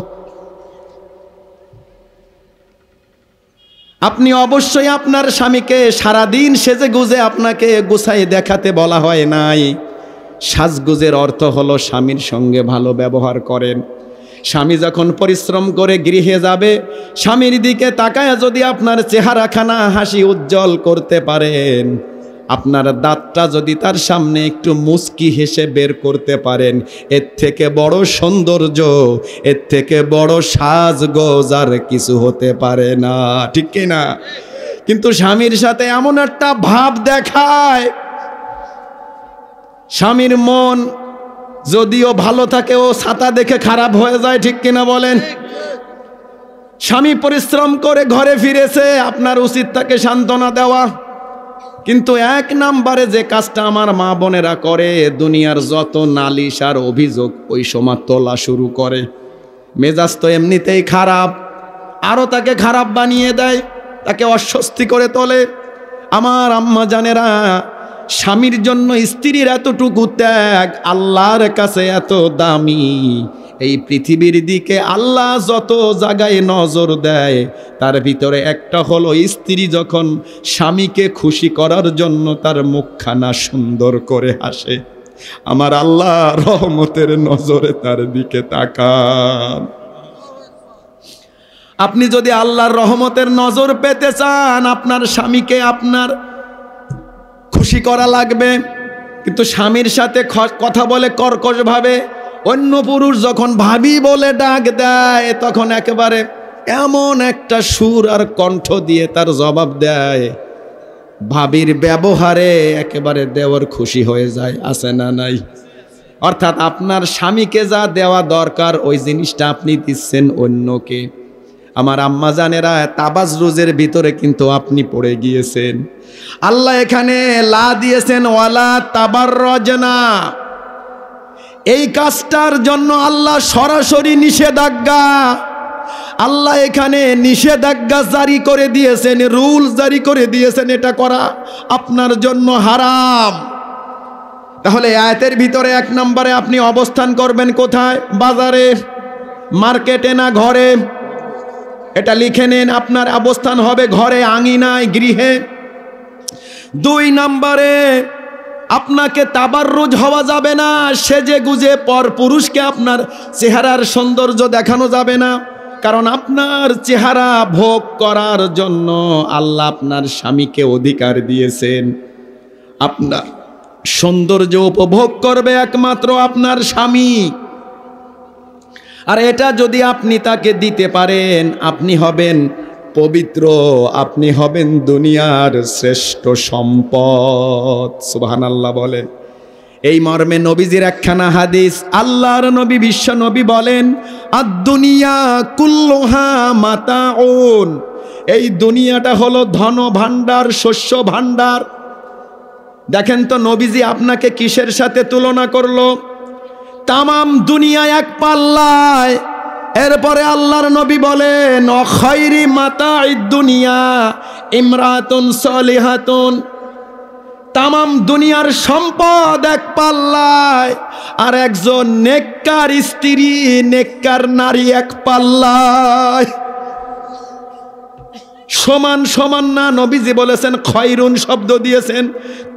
আপনি অবশ্যই আপনার স্বামীকে সারাদিন সেজে গুজে আপনাকে গুছাই দেখাতে বলা হয় নাই সাজগুজের অর্থ হলো স্বামীর সঙ্গে ভালো ব্যবহার করেন স্বামী যখন পরিশ্রম করে গৃহে যাবে স্বামীর দিকে তাকায় যদি আপনার চেহারাখানা হাসি উজ্জ্বল করতে পারেন আপনার দাঁতটা যদি তার সামনে একটু মুস্কি হেসে বের করতে পারেন এর থেকে বড় সৌন্দর্য এর থেকে বড় সাজগোজ আর কিছু হতে পারে না ঠিক কিনা কিন্তু স্বামীর সাথে এমন একটা ভাব দেখায় স্বামীর মন যদিও ভালো থাকে ও ছাতা দেখে খারাপ হয়ে যায় ঠিক কিনা বলেন স্বামী পরিশ্রম করে ঘরে ফিরেছে আপনার উচিত তাকে সান্ত্বনা দেওয়া কিন্তু এক নাম্বারে যে কাজটা আমার মা বোনেরা করে দুনিয়ার যত নালিশ আর অভিযোগ ওই সময় তোলা শুরু করে মেজাজ তো এমনিতেই খারাপ আরও তাকে খারাপ বানিয়ে দেয় তাকে অস্বস্তি করে তোলে আমার আম্মা জানেরা স্বামীর জন্য স্ত্রীর এতটুকু ত্যাগ আল্লাহর কাছে এত দামি এই পৃথিবীর দিকে আল্লাহ যত জায়গায় নজর দেয় তার ভিতরে একটা হলো স্ত্রী যখন স্বামীকে খুশি করার জন্য তার মুখখানা সুন্দর করে হাসে আমার আল্লাহ রহমতের নজরে তার দিকে তাকান আপনি যদি আল্লাহর রহমতের নজর পেতে চান আপনার স্বামীকে আপনার খুশি করা লাগবে কিন্তু স্বামীর সাথে কথা বলে কর্কশভাবে অন্য পুরুষ যখন ভাবি বলে ডাক দেয় তখন একেবারে এমন একটা সুর আর কণ্ঠ দিয়ে তার জবাব দেয় ভাবির ব্যবহারে একেবারে দেওয়ার খুশি হয়ে যায় আছে না নাই অর্থাৎ আপনার স্বামীকে যা দেওয়া দরকার ওই জিনিসটা আপনি দিচ্ছেন অন্যকে আমার আম্মা জানেরা তাবাজ রোজের ভিতরে কিন্তু আপনি পড়ে গিয়েছেন আল্লাহ এখানে লা দিয়েছেন ওয়ালা তাবার রজনা এই কাজটার জন্য আল্লাহ সরাসরি নিষেধাজ্ঞা আল্লাহ এখানে নিষেধাজ্ঞা জারি করে দিয়েছেন রুল জারি করে দিয়েছেন এটা করা আপনার জন্য হারাম তাহলে আয়াতের ভিতরে এক নম্বরে আপনি অবস্থান করবেন কোথায় বাজারে মার্কেটে না ঘরে এটা লিখে নেন আপনার অবস্থান হবে ঘরে আঙিনায় গৃহে দুই নম্বরে আপনাকে তাবার রোজ হওয়া যাবে না সেজে গুজে পর পুরুষকে আপনার চেহারার সৌন্দর্য দেখানো যাবে না কারণ আপনার চেহারা ভোগ করার জন্য আল্লাহ আপনার স্বামীকে অধিকার দিয়েছেন আপনার সৌন্দর্য উপভোগ করবে একমাত্র আপনার স্বামী আর এটা যদি আপনি তাকে দিতে পারেন আপনি হবেন পবিত্র আপনি হবেন দুনিয়ার শ্রেষ্ঠ সম্পদ আল্লাহ বলে এই মর্মে নবীজির একখানা হাদিস আল্লাহর নবী বিশ্ব নবী বলেন আর দুনিয়া কুল্লোহা মাতা ওন এই দুনিয়াটা হলো ধন ভাণ্ডার শস্য ভাণ্ডার দেখেন তো নবীজি আপনাকে কিসের সাথে তুলনা করলো তামাম দুনিয়া এক পাল্লায় এরপরে আল্লাহর নবী বলেন অখৈরি মাতা দুনিয়া ইমরাতুন সলিহাতুন তামাম দুনিয়ার সম্পদ এক পাল্লায় আর একজন নেককার স্ত্রী নেককার নারী এক পাল্লায় সমান সমান না নবীজি বলেছেন খয়রুন শব্দ দিয়েছেন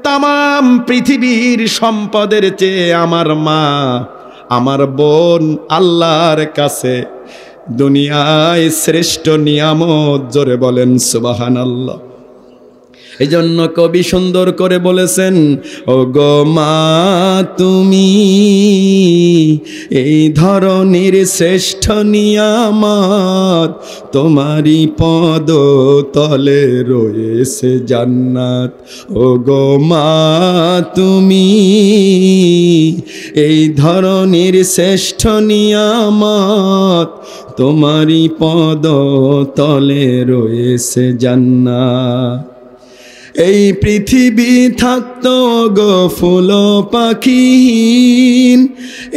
তামাম পৃথিবীর সম্পদের চেয়ে আমার মা আমার বোন আল্লাহর কাছে দুনিয়ায় শ্রেষ্ঠ নিয়ামত জোরে বলেন সুবাহান আল্লাহ এই জন্য কবি সুন্দর করে বলেছেন ও গো মা তুমি এই ধরনের শ্রেষ্ঠ নিয়ামত তোমারই পদ তলে রয়েছে জান্নাত ও গো মা তুমি এই ধরনের শ্রেষ্ঠ নিয়ামত তোমারই পদ তলে রয়েছে জান্নাত এই পৃথিবী থাকত গো পাখিহীন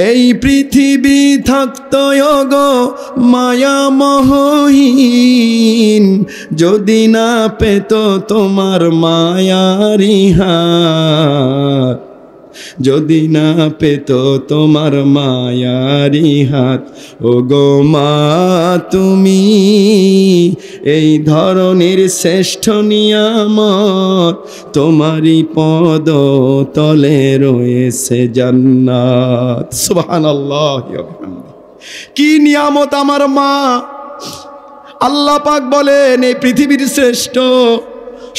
এই পৃথিবী থাকত অগ মায়া মহীন যদি না পেত তোমার মায়ারিহা যদি না পেত তোমার মায়ারি হাত ও গো মা তুমি এই ধরনের শ্রেষ্ঠ নিয়ামত তোমারই পদ তলে রয়েছে জান্নাত সুবহান আল্লাহ কি নিয়ামত আমার মা আল্লাহ পাক বলেন এই পৃথিবীর শ্রেষ্ঠ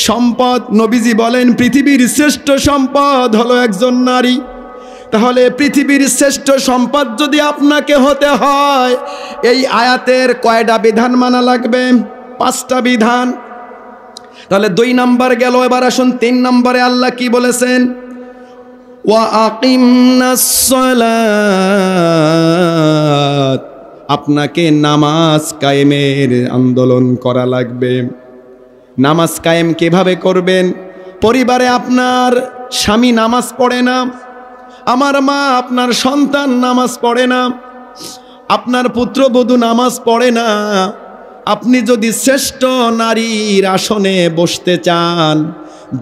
সম্পদ নবীজি বলেন পৃথিবীর শ্রেষ্ঠ সম্পদ হলো একজন নারী তাহলে পৃথিবীর শ্রেষ্ঠ সম্পদ যদি আপনাকে হতে হয় এই আয়াতের কয়টা বিধান মানা লাগবে পাঁচটা বিধান তাহলে দুই নাম্বার গেল এবার আসুন তিন নম্বরে আল্লাহ কি বলেছেন আপনাকে নামাজ কায়েমের আন্দোলন করা লাগবে নামাজ কায়েম কীভাবে করবেন পরিবারে আপনার স্বামী নামাজ পড়ে না আমার মা আপনার সন্তান নামাজ পড়ে না আপনার পুত্রবধূ নামাজ পড়ে না আপনি যদি শ্রেষ্ঠ নারীর আসনে বসতে চান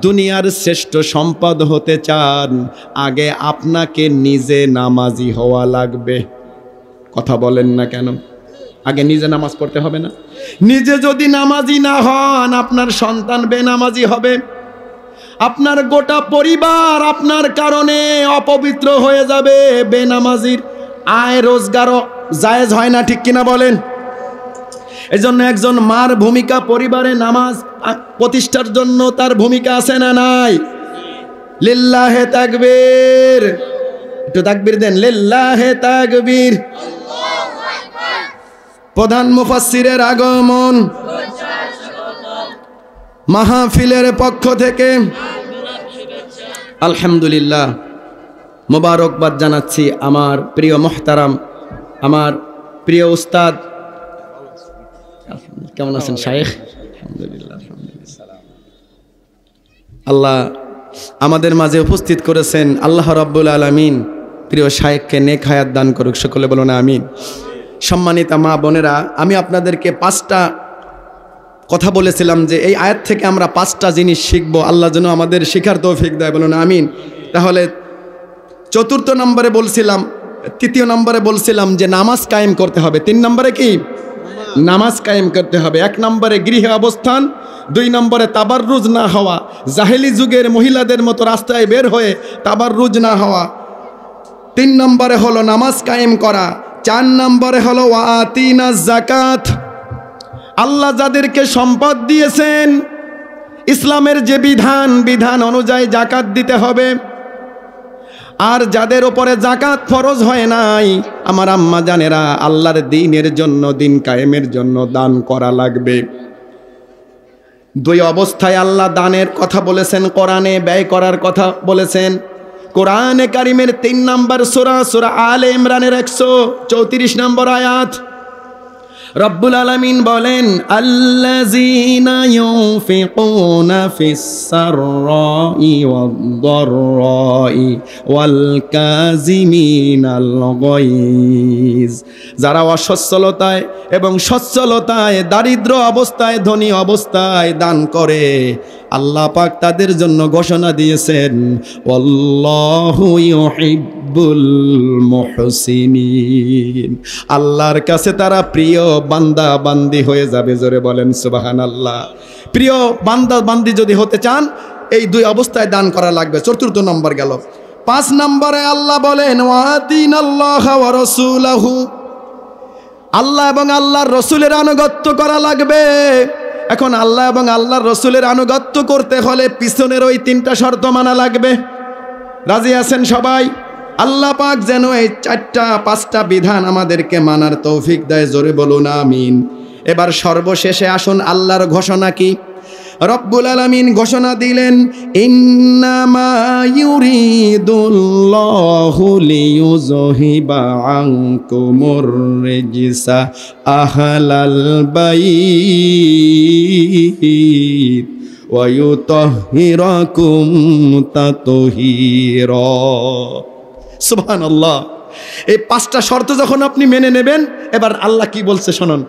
দুনিয়ার শ্রেষ্ঠ সম্পদ হতে চান আগে আপনাকে নিজে নামাজি হওয়া লাগবে কথা বলেন না কেন আগে নিজে নামাজ পড়তে হবে না নিজে যদি নামাজি না হন আপনার সন্তান বেনামাজি হবে আপনার গোটা পরিবার আপনার কারণে অপবিত্র হয়ে যাবে বেনামাজির আয় রোজগারও জায়েজ হয় না ঠিক কিনা বলেন এজন্য একজন মার ভূমিকা পরিবারে নামাজ প্রতিষ্ঠার জন্য তার ভূমিকা আছে না নাই লিল্লাহে তাকবীর একটু তাকবীর দেন লিল্লাহে তাকবীর প্রধান মুফাসিরের আগমন মাহাফিলের পক্ষ থেকে আলহামদুলিল্লাহ মোবারকবাদ জানাচ্ছি আমার প্রিয় মোহতারাম আমার প্রিয় উস্তাদ কেমন আছেন শাহেখ আল্লাহ আমাদের মাঝে উপস্থিত করেছেন আল্লাহ রব্বুল আলমিন প্রিয় শায়েখকে নেক হায়াত দান করুক সকলে বলুন আমিন সম্মানিতা মা বোনেরা আমি আপনাদেরকে পাঁচটা কথা বলেছিলাম যে এই আয়াত থেকে আমরা পাঁচটা জিনিস শিখব আল্লাহ যেন আমাদের শিখার তৌফিক দেয় বলুন আমিন তাহলে চতুর্থ নম্বরে বলছিলাম তৃতীয় নম্বরে বলছিলাম যে নামাজ কায়েম করতে হবে তিন নম্বরে কি নামাজ কায়েম করতে হবে এক নম্বরে গৃহে অবস্থান দুই নম্বরে তাবার রুজ না হওয়া জাহেলি যুগের মহিলাদের মতো রাস্তায় বের হয়ে তাবার রুজ না হওয়া তিন নম্বরে হলো নামাজ কায়েম করা চার নম্বরে হলো ওয়াতিনা জাকাত আল্লাহ যাদেরকে সম্পদ দিয়েছেন ইসলামের যে বিধান বিধান অনুযায়ী জাকাত দিতে হবে আর যাদের ওপরে জাকাত ফরজ হয় নাই আমার আম্মা জানেরা আল্লাহর দিনের জন্য দিন কায়েমের জন্য দান করা লাগবে দুই অবস্থায় আল্লাহ দানের কথা বলেছেন কোরআনে ব্যয় করার কথা বলেছেন কোরআনে কারিমের তিন নম্বর সোরা সোরা আল ইমরানের একশো চৌত্রিশ নম্বর আয়াত রব্বুল আলমিন বলেন যারা অসচ্ছলতায় এবং সচ্ছলতায় দারিদ্র অবস্থায় ধনী অবস্থায় দান করে আল্লাহ পাক তাদের জন্য ঘোষণা দিয়েছেন আল্লাহু রব্বুল মহসিনিন আল্লাহর কাছে তারা প্রিয় বান্দা বান্দি হয়ে যাবে জোরে বলেন সুবাহান আল্লাহ প্রিয় বান্দা বান্দি যদি হতে চান এই দুই অবস্থায় দান করা লাগবে চতুর্থ নম্বর গেল পাঁচ নম্বরে আল্লাহ বলেন ওয়াদিন আল্লাহ রসুলাহু আল্লাহ এবং আল্লাহর রসুলের আনুগত্য করা লাগবে এখন আল্লাহ এবং আল্লাহর রসুলের আনুগত্য করতে হলে পিছনের ওই তিনটা শর্ত মানা লাগবে রাজি আছেন সবাই আল্লাহ পাক যেন এই চারটা পাঁচটা বিধান আমাদেরকে মানার তৌফিক দেয় জোরে বলুন আমিন এবার সর্বশেষে আসুন আল্লাহর ঘোষণা কি রব্বুল আলমিন ঘোষণা দিলেন ইন্নামা ইউরিদুল্লাহু সুবহান আল্লাহ এই পাঁচটা শর্ত যখন আপনি মেনে নেবেন এবার আল্লাহ কি বলছে শোনন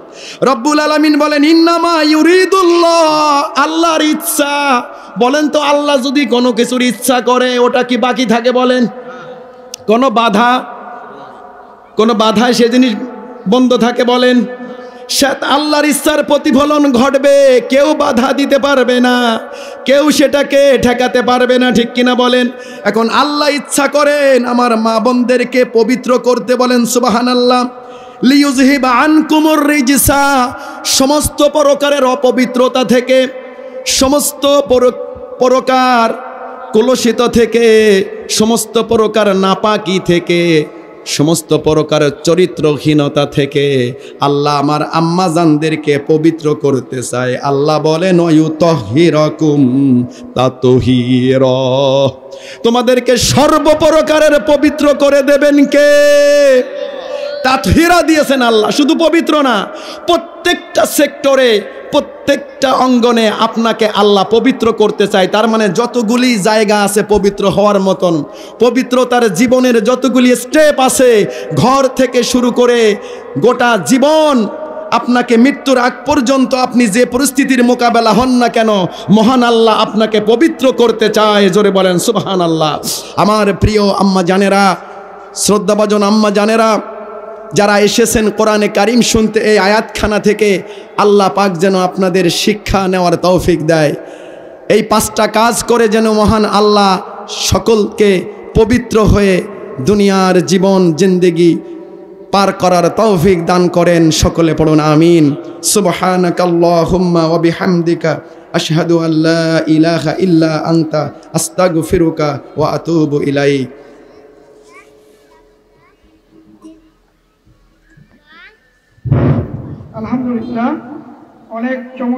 রব্বুল আলমিন বলেন ইন্নামা ইউরিদুল্লাহ আল্লাহর ইচ্ছা বলেন তো আল্লাহ যদি কোনো কিছুর ইচ্ছা করে ওটা কি বাকি থাকে বলেন কোনো বাধা কোনো বাধায় সে জিনিস বন্ধ থাকে বলেন সাত আল্লাহর ইচ্ছার প্রতিফলন ঘটবে কেউ বাধা দিতে পারবে না কেউ সেটাকে ঠেকাতে পারবে না ঠিক কিনা বলেন এখন আল্লাহ ইচ্ছা করেন আমার মা বোনদেরকে পবিত্র করতে বলেন সুবাহান আল্লাহ লিউজহিবা আনকুমর রিজিসা সমস্ত প্রকারের অপবিত্রতা থেকে সমস্ত প্রকার কলুষিত থেকে সমস্ত প্রকার নাপাকি থেকে সমস্ত প্রকার চরিত্রহীনতা থেকে আল্লাহ আমার আম্মা জানদেরকে পবিত্র করতে চায় আল্লাহ বলেন নয়ু তহিরকুম তা তহির তোমাদেরকে সর্বপ্রকারের পবিত্র করে দেবেন কে তাতহিরা দিয়েছেন আল্লাহ শুধু পবিত্র না প্রত্যেকটা সেক্টরে প্রত্যেকটা অঙ্গনে আপনাকে আল্লাহ পবিত্র করতে চায় তার মানে যতগুলি জায়গা আছে পবিত্র হওয়ার মতন পবিত্রতার জীবনের যতগুলি স্টেপ আছে ঘর থেকে শুরু করে গোটা জীবন আপনাকে মৃত্যুর আগ পর্যন্ত আপনি যে পরিস্থিতির মোকাবেলা হন না কেন মহান আল্লাহ আপনাকে পবিত্র করতে চায় জোরে বলেন সুবাহান আল্লাহ আমার প্রিয় আম্মা জানেরা শ্রদ্ধাভাজন আম্মা জানেরা যারা এসেছেন কোরআনে কারিম শুনতে এই আয়াতখানা থেকে আল্লাহ পাক যেন আপনাদের শিক্ষা নেওয়ার তৌফিক দেয় এই পাঁচটা কাজ করে যেন মহান আল্লাহ সকলকে পবিত্র হয়ে দুনিয়ার জীবন জিন্দেগি পার করার তৌফিক দান করেন সকলে পড়ুন আমিন সুবহানাকাল্লাহুম্মা ওয়া বিহামদিকা আশহাদু আল্লা ইলাহা ইল্লা আনতা আস্তাগফিরুকা ওয়া আতুবু ইলাই আলহামদুলিল্লাহ অনেক চমক